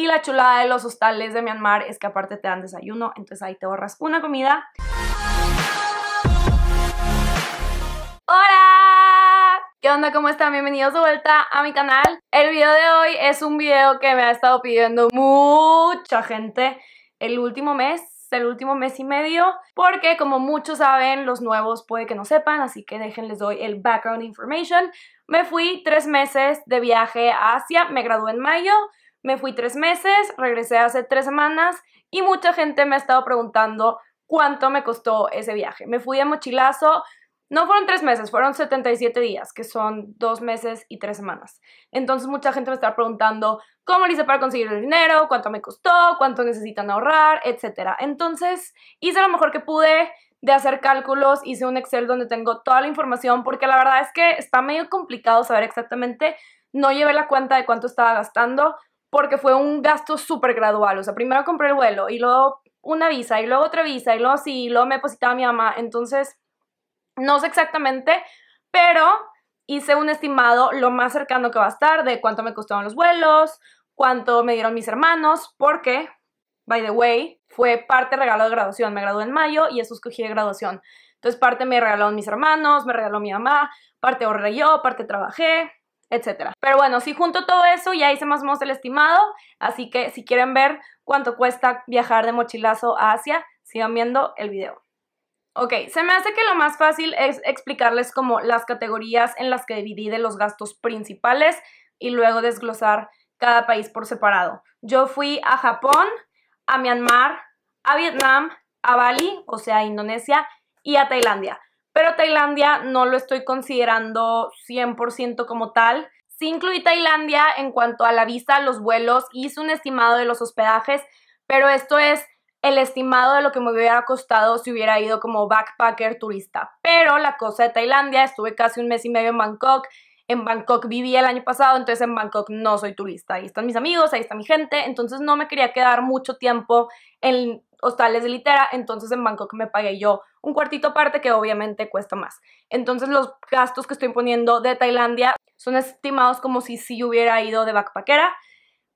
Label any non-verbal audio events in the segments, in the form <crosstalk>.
Y la chulada de los hostales de Myanmar es que aparte te dan desayuno, entonces ahí te ahorras una comida. ¡Hola! ¿Qué onda? ¿Cómo están? Bienvenidos de vuelta a mi canal. El video de hoy es un video que me ha estado pidiendo mucha gente el último mes el último mes y medio porque como muchos saben los nuevos puede que no sepan así que déjenles doy el background information me fui tres meses de viaje a Asia me gradué en mayo me fui tres meses, regresé hace tres semanas y mucha gente me ha estado preguntando cuánto me costó ese viaje. Me fui de mochilazo, no fueron tres meses, fueron 77 días, que son dos meses y tres semanas. Entonces mucha gente me está preguntando cómo lo hice para conseguir el dinero, cuánto me costó, cuánto necesitan ahorrar, etc. Entonces hice lo mejor que pude de hacer cálculos, hice un Excel donde tengo toda la información, porque la verdad es que está medio complicado saber exactamente, no llevé la cuenta de cuánto estaba gastando, porque fue un gasto súper gradual. O sea, primero compré el vuelo y luego una visa y luego otra visa y luego sí, y luego me depositaba mi mamá. Entonces, no sé exactamente, pero hice un estimado lo más cercano que va a estar de cuánto me costaron los vuelos, cuánto me dieron mis hermanos, porque, by the way, fue parte regalo de graduación. Me gradué en mayo y eso escogí de graduación. Entonces, parte me regalaron mis hermanos, me regaló mi mamá, parte ahorré yo, parte trabajé etcétera. Pero bueno, si junto todo eso, ya hice más o menos el estimado, así que si quieren ver cuánto cuesta viajar de mochilazo a Asia, sigan viendo el video. Ok, se me hace que lo más fácil es explicarles como las categorías en las que dividí de los gastos principales y luego desglosar cada país por separado. Yo fui a Japón, a Myanmar, a Vietnam, a Bali, o sea, a Indonesia, y a Tailandia pero Tailandia no lo estoy considerando 100% como tal. Sí incluí Tailandia en cuanto a la visa, los vuelos, hice un estimado de los hospedajes, pero esto es el estimado de lo que me hubiera costado si hubiera ido como backpacker turista. Pero la cosa de Tailandia, estuve casi un mes y medio en Bangkok. En Bangkok viví el año pasado, entonces en Bangkok no soy turista. Ahí están mis amigos, ahí está mi gente, entonces no me quería quedar mucho tiempo en hostales de litera, entonces en Bangkok me pagué yo un cuartito aparte que obviamente cuesta más. Entonces los gastos que estoy poniendo de Tailandia son estimados como si sí hubiera ido de backpackera,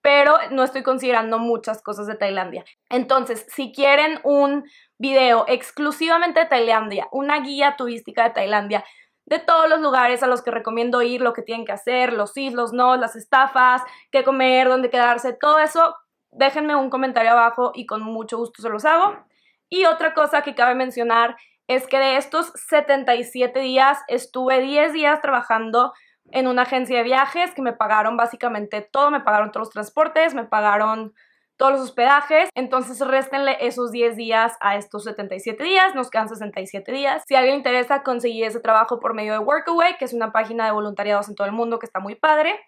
pero no estoy considerando muchas cosas de Tailandia. Entonces, si quieren un video exclusivamente de Tailandia, una guía turística de Tailandia, de todos los lugares a los que recomiendo ir, lo que tienen que hacer, los sí, los no, las estafas, qué comer, dónde quedarse, todo eso, déjenme un comentario abajo y con mucho gusto se los hago. Y otra cosa que cabe mencionar es que de estos 77 días estuve 10 días trabajando en una agencia de viajes que me pagaron básicamente todo, me pagaron todos los transportes, me pagaron todos los hospedajes, entonces réstenle esos 10 días a estos 77 días, nos quedan 67 días. Si a alguien interesa conseguir ese trabajo por medio de Workaway, que es una página de voluntariados en todo el mundo que está muy padre.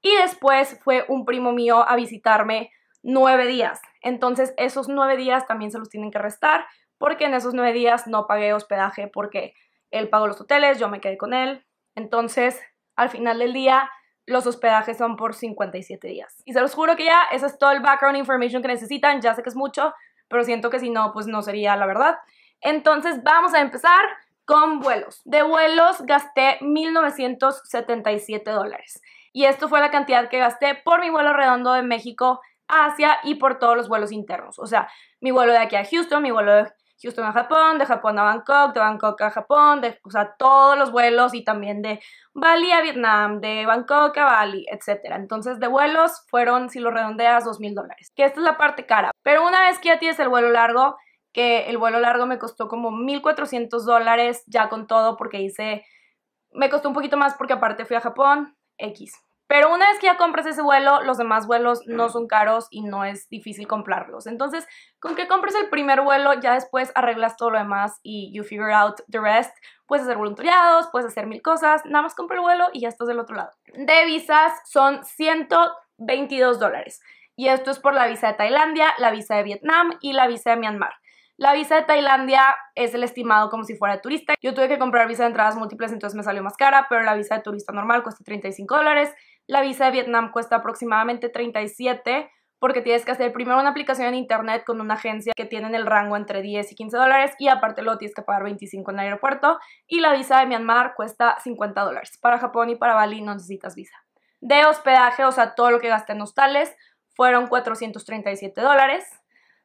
Y después fue un primo mío a visitarme nueve días. Entonces esos nueve días también se los tienen que restar porque en esos nueve días no pagué hospedaje porque él pagó los hoteles, yo me quedé con él. Entonces al final del día los hospedajes son por 57 días. Y se los juro que ya, ese es todo el background information que necesitan. Ya sé que es mucho, pero siento que si no, pues no sería la verdad. Entonces vamos a empezar con vuelos. De vuelos gasté 1.977 dólares. Y esto fue la cantidad que gasté por mi vuelo redondo de México Asia y por todos los vuelos internos. O sea, mi vuelo de aquí a Houston, mi vuelo de Houston a Japón, de Japón a Bangkok, de Bangkok a Japón, o sea, todos los vuelos y también de Bali a Vietnam, de Bangkok a Bali, etc. Entonces, de vuelos fueron, si lo redondeas, $2,000 dólares, que esta es la parte cara. Pero una vez que ya tienes el vuelo largo, que el vuelo largo me costó como 1.400 dólares ya con todo porque hice, me costó un poquito más porque aparte fui a Japón, X. Pero una vez que ya compras ese vuelo, los demás vuelos no son caros y no es difícil comprarlos. Entonces, con que compres el primer vuelo, ya después arreglas todo lo demás y you figure out the rest. Puedes hacer voluntariados, puedes hacer mil cosas, nada más compra el vuelo y ya estás del otro lado. De visas son 122 dólares. Y esto es por la visa de Tailandia, la visa de Vietnam y la visa de Myanmar. La visa de Tailandia es el estimado como si fuera turista. Yo tuve que comprar visa de entradas múltiples, entonces me salió más cara, pero la visa de turista normal cuesta 35 dólares. La visa de Vietnam cuesta aproximadamente 37 porque tienes que hacer primero una aplicación en internet con una agencia que tienen el rango entre 10 y 15 dólares y aparte lo tienes que pagar 25 en el aeropuerto y la visa de Myanmar cuesta 50 dólares. Para Japón y para Bali no necesitas visa. De hospedaje, o sea, todo lo que gasté en hostales, fueron 437 dólares.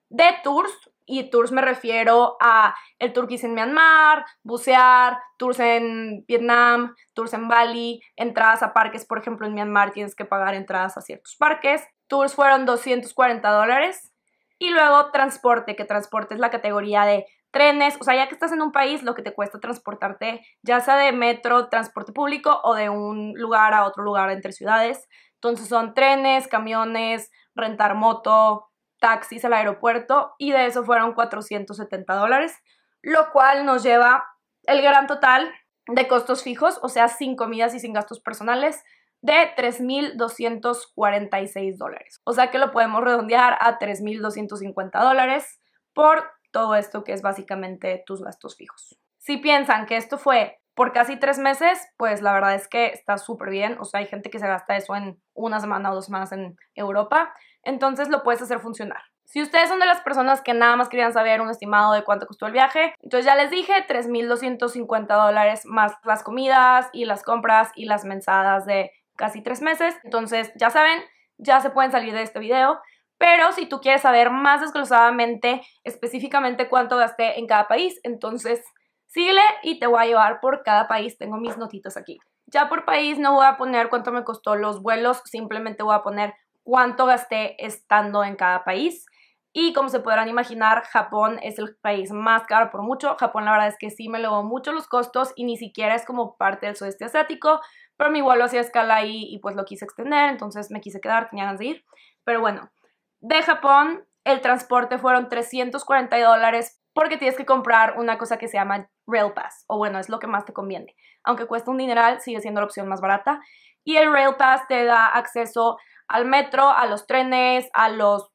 De tours, y tours me refiero a el turquís en Myanmar, bucear, tours en Vietnam, tours en Bali, entradas a parques, por ejemplo en Myanmar tienes que pagar entradas a ciertos parques. Tours fueron 240 dólares y luego transporte, que transporte es la categoría de trenes, o sea, ya que estás en un país, lo que te cuesta transportarte, ya sea de metro, transporte público o de un lugar a otro lugar entre ciudades. Entonces son trenes, camiones, rentar moto, taxis al aeropuerto y de eso fueron 470 dólares, lo cual nos lleva el gran total de costos fijos, o sea, sin comidas y sin gastos personales, de 3.246 dólares. O sea que lo podemos redondear a 3.250 dólares por todo esto que es básicamente tus gastos fijos. Si piensan que esto fue por casi tres meses, pues la verdad es que está súper bien. O sea, hay gente que se gasta eso en una semana o dos semanas en Europa. Entonces lo puedes hacer funcionar. Si ustedes son de las personas que nada más querían saber un estimado de cuánto costó el viaje, entonces ya les dije, 3.250 dólares más las comidas y las compras y las mensadas de casi tres meses. Entonces ya saben, ya se pueden salir de este video. Pero si tú quieres saber más desglosadamente, específicamente cuánto gasté en cada país, entonces Síguele y te voy a llevar por cada país. Tengo mis notitas aquí. Ya por país no voy a poner cuánto me costó los vuelos, simplemente voy a poner cuánto gasté estando en cada país. Y como se podrán imaginar, Japón es el país más caro por mucho. Japón la verdad es que sí me elevó mucho los costos y ni siquiera es como parte del sudeste asiático, pero mi vuelo hacía escala ahí y pues lo quise extender, entonces me quise quedar, tenía ganas de ir. Pero bueno, de Japón el transporte fueron 340 dólares porque tienes que comprar una cosa que se llama Rail Pass, o bueno, es lo que más te conviene. Aunque cuesta un dineral, sigue siendo la opción más barata. Y el Rail Pass te da acceso al metro, a los trenes, a los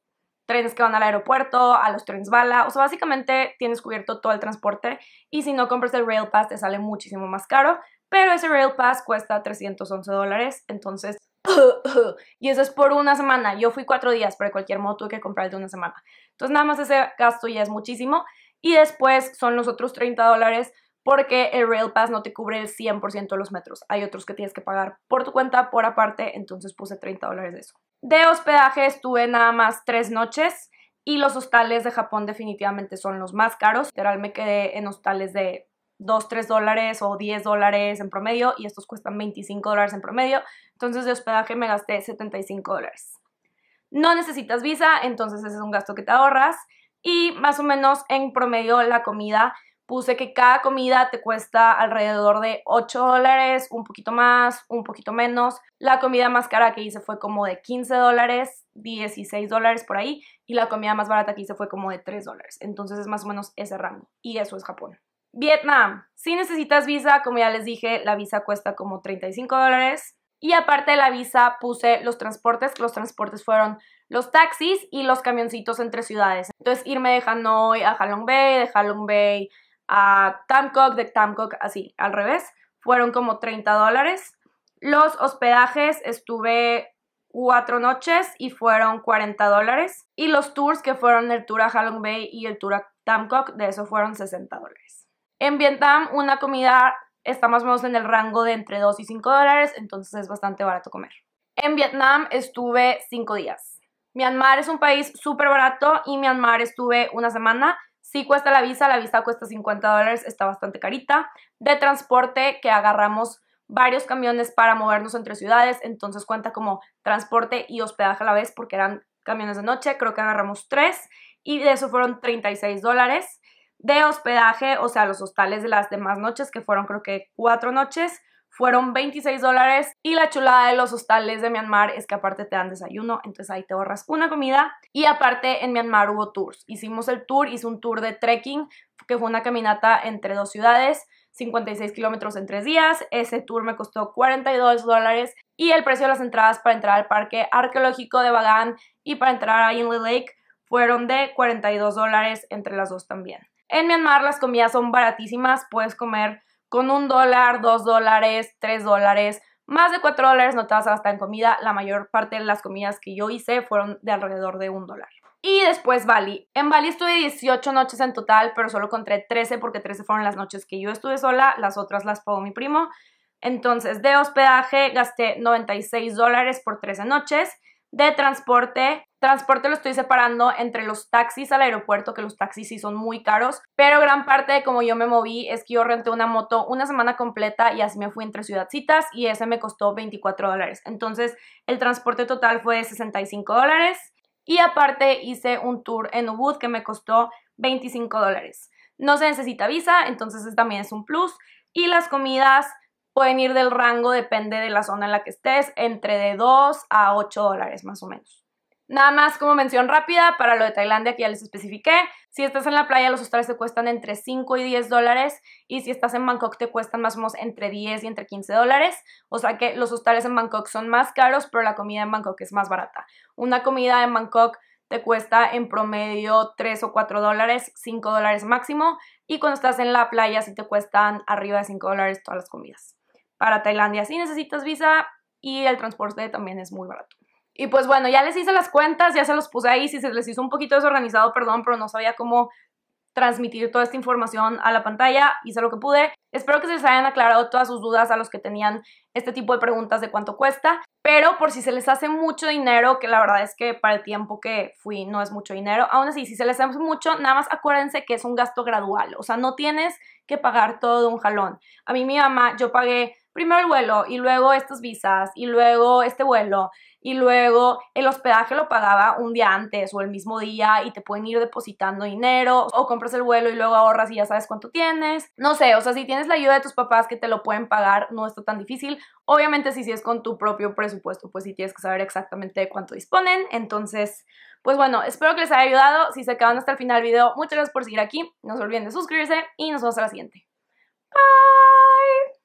trenes que van al aeropuerto, a los trenes bala, o sea, básicamente tienes cubierto todo el transporte y si no compras el Rail Pass te sale muchísimo más caro, pero ese Rail Pass cuesta 311 dólares, entonces... <laughs> y eso es por una semana, yo fui cuatro días, pero de cualquier modo tuve que comprar el de una semana. Entonces nada más ese gasto ya es muchísimo y después son los otros 30 dólares porque el Rail Pass no te cubre el 100% de los metros. Hay otros que tienes que pagar por tu cuenta, por aparte, entonces puse 30 dólares de eso. De hospedaje estuve nada más tres noches y los hostales de Japón definitivamente son los más caros. Literal me quedé en hostales de 2, 3 dólares o 10 dólares en promedio y estos cuestan 25 dólares en promedio. Entonces de hospedaje me gasté 75 dólares. No necesitas visa, entonces ese es un gasto que te ahorras. Y más o menos en promedio la comida, puse que cada comida te cuesta alrededor de 8 dólares, un poquito más, un poquito menos. La comida más cara que hice fue como de 15 dólares, 16 dólares por ahí. Y la comida más barata que hice fue como de 3 dólares. Entonces es más o menos ese rango. Y eso es Japón. Vietnam. Si necesitas visa, como ya les dije, la visa cuesta como 35 dólares. Y aparte de la visa puse los transportes, los transportes fueron los taxis y los camioncitos entre ciudades. Entonces irme de Hanoi a Halong Bay, de Halong Bay a Tamcock, de Tamcock así, al revés. Fueron como 30 dólares. Los hospedajes estuve cuatro noches y fueron 40 dólares. Y los tours que fueron el tour a Halong Bay y el tour a Tamcock, de eso fueron 60 dólares. En Vietnam una comida está más o menos en el rango de entre 2 y 5 dólares, entonces es bastante barato comer. En Vietnam estuve 5 días. Myanmar es un país súper barato y Myanmar estuve una semana. Sí cuesta la visa, la visa cuesta 50 dólares, está bastante carita. De transporte que agarramos varios camiones para movernos entre ciudades, entonces cuenta como transporte y hospedaje a la vez porque eran camiones de noche, creo que agarramos tres y de eso fueron 36 dólares. De hospedaje, o sea, los hostales de las demás noches, que fueron creo que cuatro noches, fueron 26 dólares y la chulada de los hostales de Myanmar es que aparte te dan desayuno, entonces ahí te ahorras una comida y aparte en Myanmar hubo tours. Hicimos el tour, hice un tour de trekking que fue una caminata entre dos ciudades. 56 kilómetros en tres días. Ese tour me costó 42 dólares y el precio de las entradas para entrar al parque arqueológico de Bagan y para entrar a Inle Lake fueron de 42 dólares entre las dos también. En Myanmar las comidas son baratísimas, puedes comer con un dólar, dos dólares, tres dólares, más de cuatro dólares no te vas a gastar en comida. La mayor parte de las comidas que yo hice fueron de alrededor de un dólar. Y después Bali. En Bali estuve 18 noches en total, pero solo conté 13 porque 13 fueron las noches que yo estuve sola, las otras las pagó mi primo. Entonces, de hospedaje gasté 96 dólares por 13 noches de transporte. Transporte lo estoy separando entre los taxis al aeropuerto, que los taxis sí son muy caros, pero gran parte de cómo yo me moví es que yo renté una moto una semana completa y así me fui entre ciudadcitas y ese me costó 24 dólares. Entonces el transporte total fue de 65 dólares y aparte hice un tour en Ubud que me costó 25 dólares. No se necesita visa, entonces también es un plus. Y las comidas, pueden ir del rango, depende de la zona en la que estés, entre de 2 a 8 dólares más o menos. Nada más como mención rápida, para lo de Tailandia que ya les especifiqué, si estás en la playa los hostales te cuestan entre 5 y 10 dólares y si estás en Bangkok te cuestan más o menos entre 10 y entre 15 dólares, o sea que los hostales en Bangkok son más caros, pero la comida en Bangkok es más barata. Una comida en Bangkok te cuesta en promedio 3 o 4 dólares, 5 dólares máximo, y cuando estás en la playa sí te cuestan arriba de 5 dólares todas las comidas para Tailandia. Si necesitas visa y el transporte también es muy barato. Y pues bueno, ya les hice las cuentas, ya se los puse ahí. Si se les hizo un poquito desorganizado, perdón, pero no sabía cómo transmitir toda esta información a la pantalla. Hice lo que pude. Espero que se les hayan aclarado todas sus dudas a los que tenían este tipo de preguntas de cuánto cuesta. Pero por si se les hace mucho dinero, que la verdad es que para el tiempo que fui no es mucho dinero, aún así, si se les hace mucho, nada más acuérdense que es un gasto gradual. O sea, no tienes que pagar todo de un jalón. A mí mi mamá, yo pagué primero el vuelo y luego estas visas y luego este vuelo y luego el hospedaje lo pagaba un día antes o el mismo día y te pueden ir depositando dinero o compras el vuelo y luego ahorras y ya sabes cuánto tienes. No sé, o sea, si tienes la ayuda de tus papás que te lo pueden pagar, no está tan difícil. Obviamente si, si es con tu propio presupuesto, pues sí tienes que saber exactamente cuánto disponen. Entonces, pues bueno, espero que les haya ayudado. Si se quedan hasta el final del video, muchas gracias por seguir aquí. No se olviden de suscribirse y nos vemos a la siguiente. Bye.